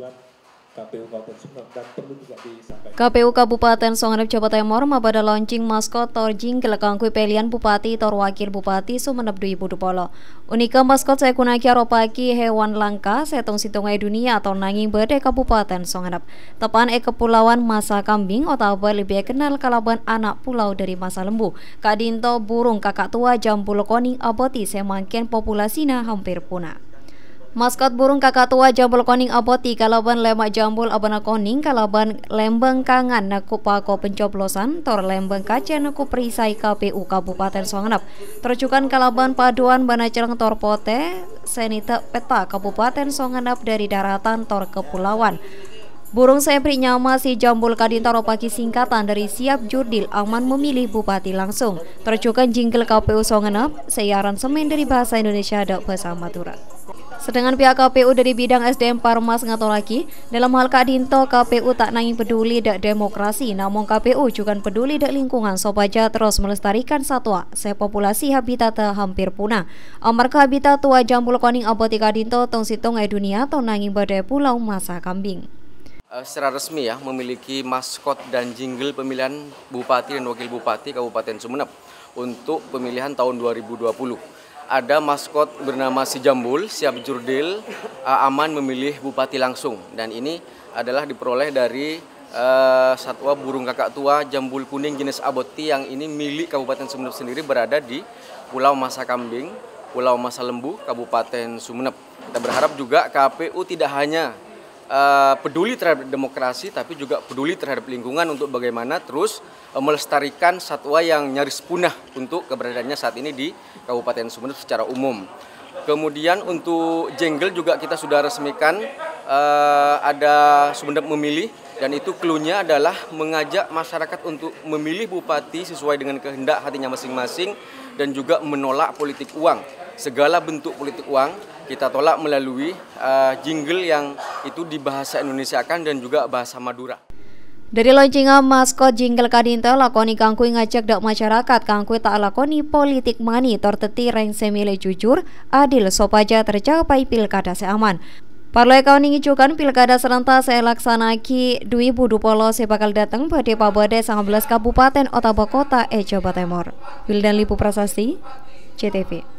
buat KPU Kabupaten Sumeneb dan perlu juga KPU Kabupaten Jawa Timur pada launching maskot Torjing kelekangkui pilihan Bupati Tor Wakil Bupati Sumeneb Dwi Budupolo. Unika maskot saya kunaki aropaki hewan langka setong situngai dunia atau nanging berde Kabupaten Songarep. Tepan e kepulauan masa kambing atau lebih kenal kalaban anak pulau dari masa lembu. Kadinto burung kakak tua jambul koning aboti semakin populasinya hampir punah. Maskot burung kakak tua jambul koning aboti kalaban lemak jambul abana koning kalaban lembeng kangan naku pako pencoblosan tor lembeng kaca naku perisai KPU Kabupaten Songenap terucukan kalaban paduan banacereng tor pote senite peta Kabupaten Songenap dari daratan tor kepulauan Burung sempri nyama si jambul kadintoro pagi singkatan dari siap jurdil aman memilih bupati langsung. terucukan jingle KPU Songenap, siaran semen dari bahasa Indonesia ada bahasa Madura. Sedangkan pihak KPU dari bidang SDM Parmas ngatolaki, dalam hal Kak Dinto, KPU tak nangin peduli dak demokrasi, namun KPU juga peduli dak lingkungan sopaja terus melestarikan satwa, sepopulasi habitat hampir punah. Amarga habitat tua jambul koning aboti Kak Dinto, tong situng dunia, tong nangin badai pulau masa kambing. Eh, secara resmi ya memiliki maskot dan jingle pemilihan Bupati dan Wakil Bupati Kabupaten Sumeneb untuk pemilihan tahun 2020 ada maskot bernama si Jambul, siap jurdil, uh, aman memilih bupati langsung. Dan ini adalah diperoleh dari uh, satwa burung kakak tua Jambul kuning jenis aboti yang ini milik Kabupaten Sumeneb sendiri berada di Pulau Masa Kambing, Pulau Masa Lembu, Kabupaten Sumeneb. Kita berharap juga KPU tidak hanya Eh, peduli terhadap demokrasi tapi juga peduli terhadap lingkungan untuk bagaimana terus eh, melestarikan satwa yang nyaris punah untuk keberadaannya saat ini di Kabupaten Sumedang secara umum. Kemudian untuk jenggel juga kita sudah resmikan uh, ada Sumedang memilih dan itu klunya adalah mengajak masyarakat untuk memilih bupati sesuai dengan kehendak hatinya masing-masing dan juga menolak politik uang. Segala bentuk politik uang kita tolak melalui uh, jingle yang itu di bahasa Indonesia kan dan juga bahasa Madura. Dari launching maskot jingle kadinto lakoni kangkui ngajak dak masyarakat kangkui tak lakoni politik mani torteti reng semile jujur, adil sopaja tercapai pilkada seaman. Parloi kau ningicukan pilkada serentak saya laksanaki Dwi Budu Polo saya bakal datang pada pabade 19 kabupaten Otabokota Kota, eh Timur. Wildan Lipu Prasasti, CTV.